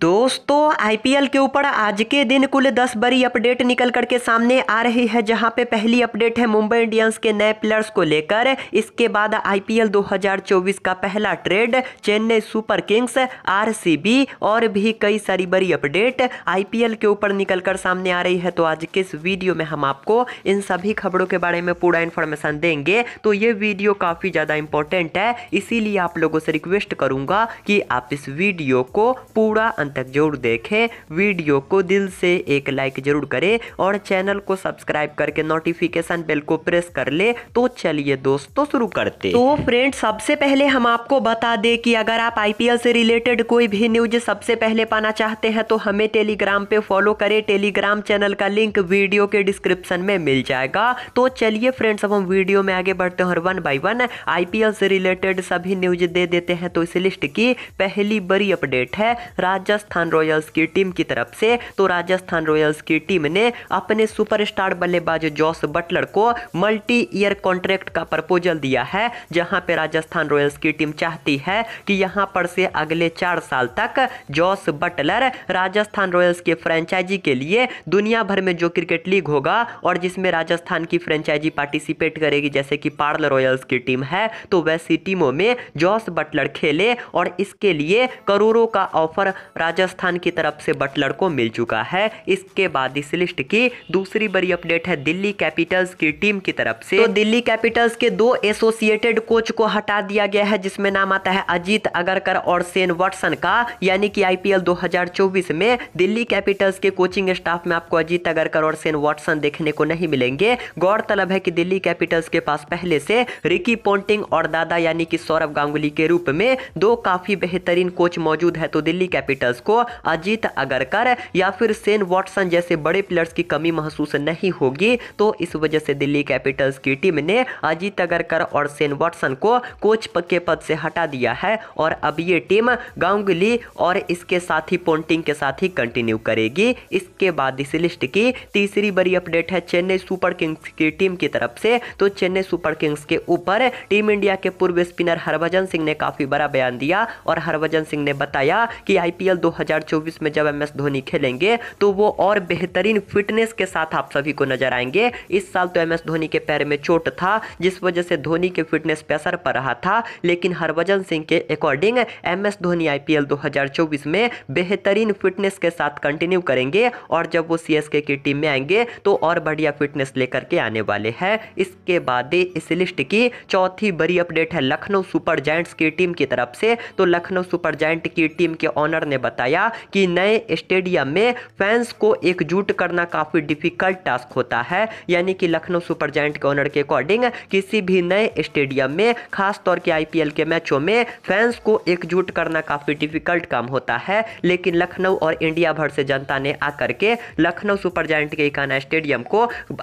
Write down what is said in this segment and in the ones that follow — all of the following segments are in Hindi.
दोस्तों आईपीएल के ऊपर आज के दिन कुल 10 बड़ी अपडेट निकल करके सामने आ रही है जहां पे पहली अपडेट है मुंबई इंडियंस के नए प्लेयर्स को लेकर इसके बाद आईपीएल 2024 का पहला trade Chennai Super Kings RCB और भी कई सारी बड़ी अपडेट आईपीएल के ऊपर निकल कर सामने आ रही है तो आज के इस वीडियो में हम आपको इन सभी खबरों के बारे में पूरा इन्फॉर्मेशन देंगे तो ये वीडियो काफ़ी ज़्यादा इंपॉर्टेंट है इसीलिए आप लोगों से रिक्वेस्ट करूँगा कि आप इस वीडियो को पूरा अंत तक जरूर देखें वीडियो को दिल से एक लाइक जरूर करें और चैनल को सब्सक्राइब करके नोटिफिकेशन बेल को प्रेस कर ले तो चलिए दोस्तों शुरू करते तो फ्रेंड सबसे पहले हम आपको बता दें कि अगर आप आईपीएल से रिलेटेड कोई भी न्यूज सबसे पहले पाना चाहते हैं तो हमें टेलीग्राम पे फॉलो करें टेलीग्राम चैनल का लिंक वीडियो के डिस्क्रिप्शन में मिल जाएगा तो चलिए फ्रेंड्स अब हम वीडियो में आगे बढ़ते हैं और वन बाई वन आईपीएल से रिलेटेड सभी न्यूज दे देते हैं तो इस लिस्ट की पहली बड़ी अपडेट है राज्य राजस्थान रॉयल्स की टीम की तरफ से तो राजस्थान रॉयल्स की टीम ने अपने सुपरस्टार बल्लेबाज जॉस बटलर को मल्टी ईयर कॉन्ट्रैक्ट का प्रपोजल दिया है जहां पे राजस्थान रॉयल्स की टीम चाहती है कि यहां पर से अगले चार साल तक जॉस बटलर राजस्थान रॉयल्स के फ्रेंचाइजी के लिए दुनिया भर में जो क्रिकेट लीग होगा और जिसमें राजस्थान की फ्रेंचाइजी पार्टिसिपेट करेगी जैसे कि पार्ल रॉयल्स की टीम है तो वैसी टीमों में जॉस बटलर खेले और इसके लिए करोड़ों का ऑफर राजस्थान की तरफ से बटलर को मिल चुका है इसके बाद इस लिस्ट की दूसरी बड़ी अपडेट है दिल्ली कैपिटल्स की टीम की तरफ से तो दिल्ली कैपिटल्स के दो एसोसिएटेड कोच को हटा दिया गया है जिसमें नाम आता है अजीत अगरकर और सेन वॉटसन का यानी कि आईपीएल 2024 में दिल्ली कैपिटल्स के कोचिंग स्टाफ में आपको अजीत अगरकर और सेन वॉटसन देखने को नहीं मिलेंगे गौरतलब है कि दिल्ली कैपिटल्स के पास पहले से रिकी पोन्टिंग और दादा यानी कि सौरभ गांगुली के रूप में दो काफी बेहतरीन कोच मौजूद है तो दिल्ली कैपिटल्स प्लेयर्स को अजीत अगरकर या फिर सेन वॉटसन जैसे बड़े प्लेयर्स की कमी महसूस नहीं होगी तो इस वजह से दिल्ली कैपिटल्स की टीम ने अजीत अगरकर और सेन वॉटसन को कोच के पद से हटा दिया है और अब ये टीम गांगुली और इसके साथ ही पोन्टिंग के साथ ही कंटिन्यू करेगी इसके बाद इस लिस्ट की तीसरी बड़ी अपडेट है चेन्नई सुपर किंग्स की टीम की तरफ से तो चेन्नई सुपर किंग्स के ऊपर टीम इंडिया के पूर्व स्पिनर हरभजन सिंह ने काफी बड़ा बयान दिया और हरभजन सिंह ने बताया कि आईपीएल 2024 में जब एमएस धोनी खेलेंगे तो वो और बेहतरीन फिटनेस के साथ आप सभी को नजर आएंगे इस साल तो एमएस धोनी के पैर में चोट था जिस वजह से धोनी के फिटनेस पे असर पड़ रहा था लेकिन हरभजन सिंह के अकॉर्डिंग एम धोनी आईपीएल 2024 में बेहतरीन फिटनेस के साथ कंटिन्यू करेंगे और जब वो सीएसके की टीम में आएंगे तो और बढ़िया फिटनेस लेकर के आने वाले हैं इसके बाद इस लिस्ट की चौथी बड़ी अपडेट है लखनऊ सुपर जैंट्स की टीम की तरफ से तो लखनऊ सुपर जैंट की टीम के ऑनर ने बताया बताया कि नए स्टेडियम में फैंस को एकजुट करना काफ़ी डिफिकल्ट टास्क होता है यानी कि लखनऊ सुपर जैंट के ऑनर के अकॉर्डिंग किसी भी नए स्टेडियम में खास तौर के आई के मैचों में फैंस को एकजुट करना काफ़ी डिफिकल्ट काम होता है लेकिन लखनऊ और इंडिया भर से जनता ने आकर के लखनऊ सुपर जैंट के इकाना स्टेडियम को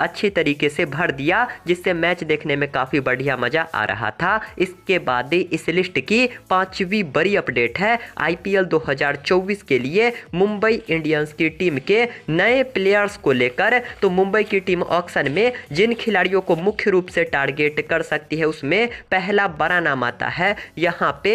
अच्छी तरीके से भर दिया जिससे मैच देखने में काफ़ी बढ़िया मज़ा आ रहा था इसके बाद इस लिस्ट की पांचवी बड़ी अपडेट है आईपीएल चौबीस के लिए मुंबई इंडियंस की टीम के नए प्लेयर्स को लेकर तो मुंबई की टीम ऑक्शन में जिन खिलाड़ियों को मुख्य रूप से टारगेट कर सकती है उसमें पहला बड़ा नाम आता है यहाँ पे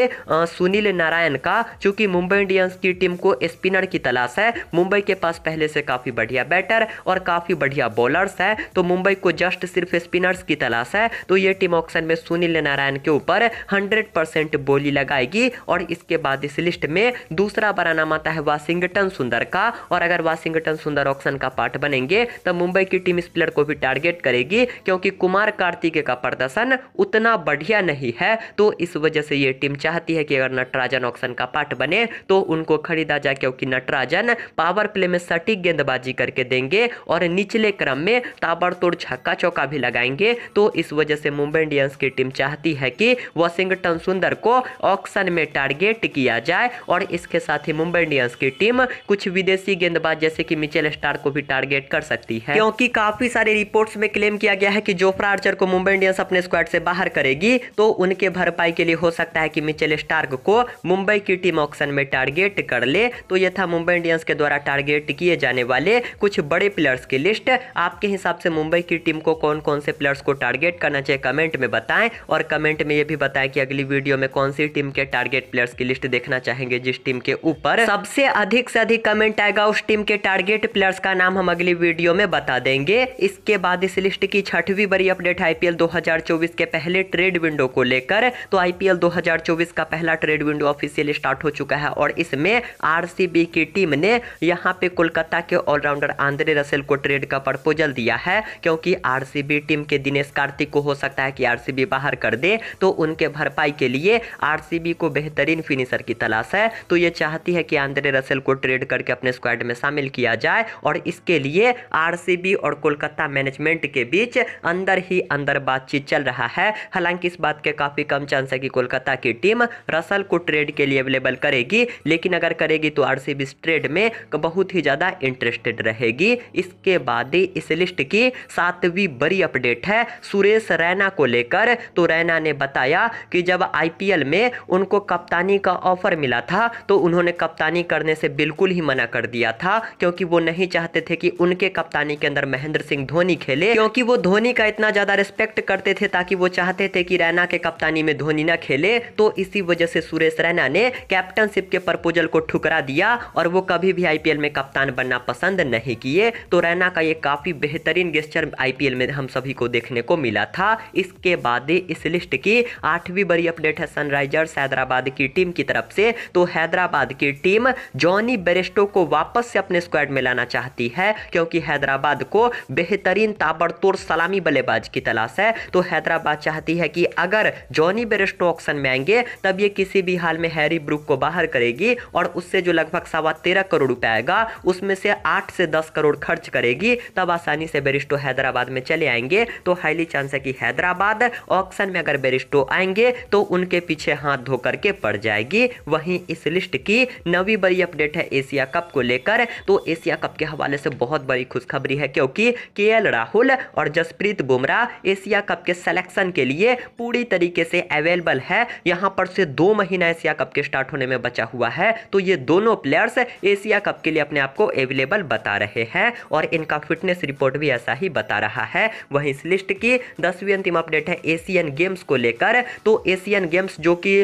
सुनील नारायण का चूंकि मुंबई इंडियंस की टीम को स्पिनर की तलाश है मुंबई के पास पहले से काफ़ी बढ़िया बैटर और काफ़ी बढ़िया बॉलर्स है तो मुंबई को जस्ट सिर्फ स्पिनर्स की तलाश है तो ये टीम ऑक्शन में सुनील नारायण के ऊपर हंड्रेड बोली लगाएगी और इसके बाद इस लिस्ट में दूसरा बड़ा हमारा नाम आता है वाशिंगटन सुंदर का और अगर वाशिंगटन सुंदर ऑक्शन का पार्ट बनेंगे तो मुंबई की टीम इस प्लेयर को भी टारगेट करेगी क्योंकि कुमार कार्तिके का प्रदर्शन उतना बढ़िया नहीं है तो इस वजह से ये टीम चाहती है कि अगर नटराजन ऑक्शन का पार्ट बने तो उनको खरीदा जाए क्योंकि नटराजन पावर प्ले में सटीक गेंदबाजी करके देंगे और निचले क्रम में ताबड़तोड़ छक्का चौका भी लगाएंगे तो इस वजह से मुंबई इंडियंस की टीम चाहती है कि वाशिंगटन सुंदर को ऑक्शन में टारगेट किया जाए और इसके साथ ही मुंबई इंडियंस की टीम कुछ विदेशी गेंदबाज जैसे कि मिचेल स्टार को भी टारगेट कर सकती है क्योंकि काफी सारे रिपोर्ट्स में क्लेम किया गया है कि जोफ्रा आर्चर को मुंबई इंडियंस अपने स्क्वाड से बाहर करेगी तो उनके भरपाई के लिए हो सकता है कि मिचेल स्टार्क को मुंबई की टीम ऑक्शन में टारगेट कर ले तो यह था मुंबई इंडियंस के द्वारा टारगेट किए जाने वाले कुछ बड़े प्लेयर्स की लिस्ट आपके हिसाब से मुंबई की टीम को कौन कौन से प्लेयर्स को टारगेट करना चाहिए कमेंट में बताएं और कमेंट में यह भी बताएं कि अगली वीडियो में कौन सी टीम के टारगेट प्लेयर्स की लिस्ट देखना चाहेंगे जिस टीम के ऊपर पर सबसे अधिक से अधिक कमेंट आएगा उस टीम के टारगेट प्लेयर्स का नाम हम अगली वीडियो में बता देंगे इसके बाद इस लिस्ट की छठवीं बड़ी अपडेट आईपीएल 2024 के पहले ट्रेड विंडो को लेकर तो आईपीएल 2024 का पहला ट्रेड विंडो ऑफिशियली स्टार्ट हो चुका है और इसमें आरसीबी की टीम ने यहाँ पे कोलकाता के ऑलराउंडर आंद्रे रसेल को ट्रेड का प्रपोजल दिया है क्योंकि आरसीबी टीम के दिनेश कार्तिक को हो सकता है कि आरसीबी बाहर कर दे तो उनके भरपाई के लिए आरसीबी को बेहतरीन फिनिशर की तलाश है तो ये चाहती है है कि आंद्रे रसेल को ट्रेड करके अपने स्क्वाड में शामिल किया जाए और इसके लिए आरसीबी और कोलकाता मैनेजमेंट के बीच अंदर ही अंदर बातचीत चल रहा है हालांकि इस बात के काफ़ी कम चांस है कि कोलकाता की टीम रसल को ट्रेड के लिए अवेलेबल करेगी लेकिन अगर करेगी तो आर इस ट्रेड में बहुत ही ज़्यादा इंटरेस्टेड रहेगी इसके बाद इस लिस्ट की सातवीं बड़ी अपडेट है सुरेश रैना को लेकर तो रैना ने बताया कि जब आईपीएल में उनको कप्तानी का ऑफर मिला था तो उन्होंने कप कप्तानी करने से बिल्कुल ही मना कर दिया था क्योंकि वो नहीं चाहते थे कि उनके कप्तानी के अंदर महेंद्र सिंह धोनी खेले क्योंकि वो धोनी का इतना ज़्यादा रिस्पेक्ट करते थे ताकि वो चाहते थे कि रैना के कप्तानी में धोनी ना खेले तो इसी वजह से सुरेश रैना ने कैप्टनशिप के प्रपोजल को ठुकरा दिया और वो कभी भी आईपीएल में कप्तान बनना पसंद नहीं किए तो रैना का ये काफ़ी बेहतरीन गेस्टर आईपीएल में हम सभी को देखने को मिला था इसके बाद इस लिस्ट की आठवीं बड़ी अपडेट है सनराइजर्स हैदराबाद की टीम की तरफ से तो हैदराबाद की टीम जॉनी बेरिस्टो को वापस से अपने स्क्वाड में लाना चाहती है क्योंकि हैदराबाद को बेहतरीन ताबड़तोड़ सलामी बल्लेबाज की तलाश है तो हैदराबाद चाहती है कि अगर जॉनी बेरिस्टो ऑक्शन में आएंगे तब ये किसी भी हाल में हैरी ब्रुक को बाहर करेगी और उससे जो लगभग सवा तेरह करोड़ रुपए आएगा उसमें से आठ से दस करोड़ खर्च करेगी तब आसानी से बेरिस्टो हैदराबाद में चले आएंगे तो हाईली चांस है कि हैदराबाद ऑक्शन में अगर बेरिस्टो आएंगे तो उनके पीछे हाथ धो करके पड़ जाएगी वहीं इस लिस्ट की नवी बड़ी अपडेट है एशिया कप को लेकर तो एशिया कप के हवाले से बहुत बड़ी खुशखबरी है क्योंकि के राहुल और जसप्रीत बुमराह एशिया कप के सिलेक्शन के लिए पूरी तरीके से अवेलेबल है यहाँ पर से दो महीना एशिया कप के स्टार्ट होने में बचा हुआ है तो ये दोनों प्लेयर्स एशिया कप के लिए अपने आप को अवेलेबल बता रहे हैं और इनका फिटनेस रिपोर्ट भी ऐसा ही बता रहा है वहीं इस लिस्ट की दसवीं अंतिम अपडेट है एशियन गेम्स को लेकर तो एशियन गेम्स जो कि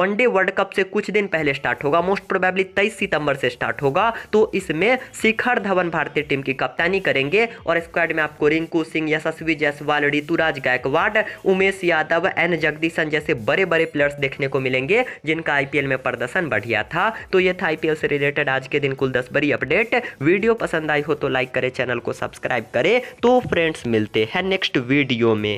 वनडे वर्ल्ड कप से कुछ दिन पहले स्टार्ट होगा मोस्ट प्रोबेबली तेईस सितंबर से स्टार्ट होगा तो इसमें शिखर धवन भारतीय टीम की कप्तानी करेंगे और स्क्वाड में आपको रिंकू सिंह यशस्वी जायसवाल ऋतुराज गायकवाड उमेश यादव एन जगदीशन जैसे बड़े बड़े प्लेयर्स देखने को मिलेंगे जिनका आईपीएल में प्रदर्शन बढ़िया था तो यह था आईपीएल से रिलेटेड आज के दिन कुल दस बड़ी अपडेट वीडियो पसंद आई हो तो लाइक करें चैनल को सब्सक्राइब करें तो फ्रेंड्स मिलते हैं नेक्स्ट वीडियो में